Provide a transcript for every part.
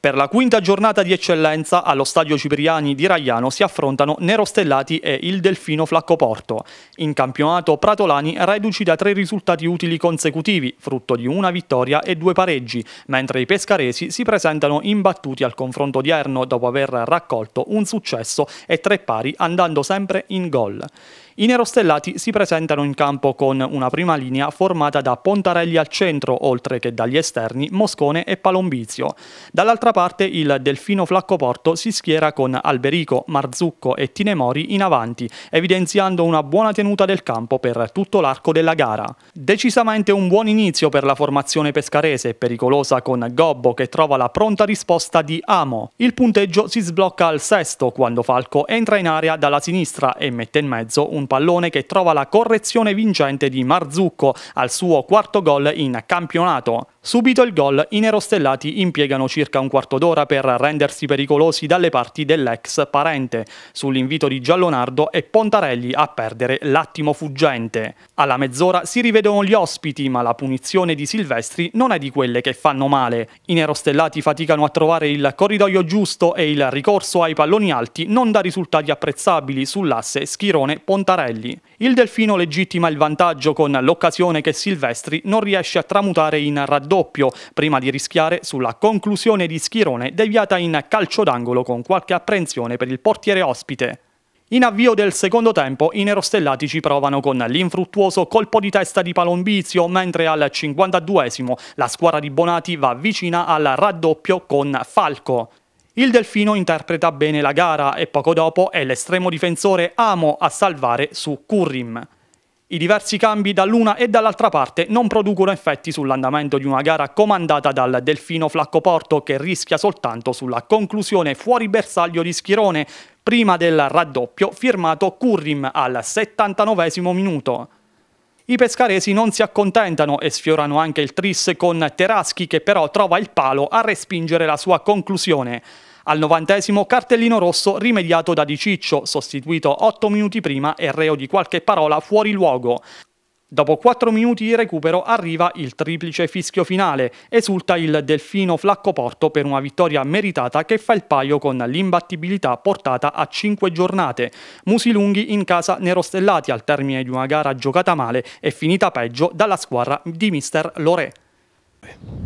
Per la quinta giornata di eccellenza allo Stadio Cipriani di Raiano si affrontano Nerostellati e il Delfino Flaccoporto. In campionato Pratolani reduci da tre risultati utili consecutivi, frutto di una vittoria e due pareggi, mentre i pescaresi si presentano imbattuti al confronto odierno dopo aver raccolto un successo e tre pari andando sempre in gol. I nerostellati si presentano in campo con una prima linea formata da Pontarelli al centro, oltre che dagli esterni Moscone e Palombizio. Dall'altra parte il Delfino Flaccoporto si schiera con Alberico, Marzucco e Tinemori in avanti, evidenziando una buona tenuta del campo per tutto l'arco della gara. Decisamente un buon inizio per la formazione pescarese, pericolosa con Gobbo che trova la pronta risposta di Amo. Il punteggio si sblocca al sesto quando Falco entra in area dalla sinistra e mette in mezzo un pallone che trova la correzione vincente di Marzucco al suo quarto gol in campionato. Subito il gol, i nerostellati impiegano circa un quarto d'ora per rendersi pericolosi dalle parti dell'ex parente, sull'invito di Giallonardo e Pontarelli a perdere l'attimo fuggente. Alla mezz'ora si rivedono gli ospiti, ma la punizione di Silvestri non è di quelle che fanno male. I nerostellati faticano a trovare il corridoio giusto e il ricorso ai palloni alti non dà risultati apprezzabili sull'asse Schirone-Pontarelli. Il Delfino legittima il vantaggio con l'occasione che Silvestri non riesce a tramutare in raddoppio, prima di rischiare sulla conclusione di Schirone deviata in calcio d'angolo con qualche apprensione per il portiere ospite. In avvio del secondo tempo i nerostellati ci provano con l'infruttuoso colpo di testa di Palombizio, mentre al 52esimo la squadra di Bonati va vicina al raddoppio con Falco. Il delfino interpreta bene la gara e poco dopo è l'estremo difensore Amo a salvare su Currim. I diversi cambi dall'una e dall'altra parte non producono effetti sull'andamento di una gara comandata dal delfino Flaccoporto che rischia soltanto sulla conclusione fuori bersaglio di Schirone prima del raddoppio firmato Currim al 79 minuto. I pescaresi non si accontentano e sfiorano anche il tris con Teraschi che però trova il palo a respingere la sua conclusione. Al novantesimo cartellino rosso rimediato da Di Ciccio, sostituito otto minuti prima e reo di qualche parola fuori luogo. Dopo 4 minuti di recupero arriva il triplice fischio finale, esulta il Delfino Flacco Porto per una vittoria meritata che fa il paio con l'imbattibilità portata a 5 giornate. Musi lunghi in casa nerostellati al termine di una gara giocata male e finita peggio dalla squadra di mister Loré.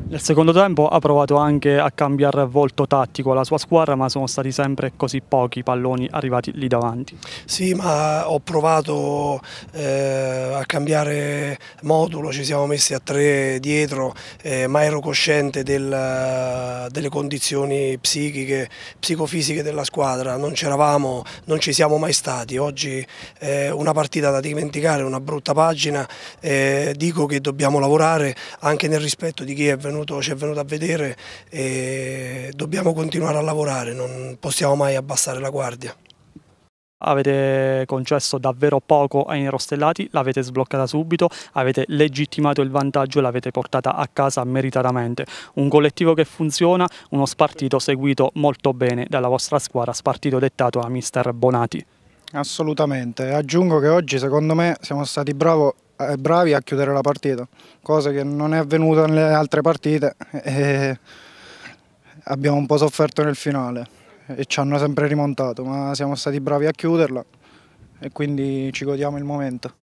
Nel secondo tempo ha provato anche a cambiare volto tattico la sua squadra, ma sono stati sempre così pochi i palloni arrivati lì davanti. Sì, ma ho provato eh, a cambiare modulo, ci siamo messi a tre dietro, eh, ma ero cosciente del, delle condizioni psichiche, psicofisiche della squadra, non c'eravamo, non ci siamo mai stati. Oggi è eh, una partita da dimenticare, una brutta pagina, eh, dico che dobbiamo lavorare anche nel rispetto di chi è venuto venuto, ci è venuto a vedere e dobbiamo continuare a lavorare, non possiamo mai abbassare la guardia. Avete concesso davvero poco ai nerostellati, l'avete sbloccata subito, avete legittimato il vantaggio e l'avete portata a casa meritatamente. Un collettivo che funziona, uno spartito seguito molto bene dalla vostra squadra, spartito dettato a mister Bonati. Assolutamente, aggiungo che oggi secondo me siamo stati bravi eh, bravi a chiudere la partita, cosa che non è avvenuta nelle altre partite e abbiamo un po' sofferto nel finale e ci hanno sempre rimontato, ma siamo stati bravi a chiuderla e quindi ci godiamo il momento.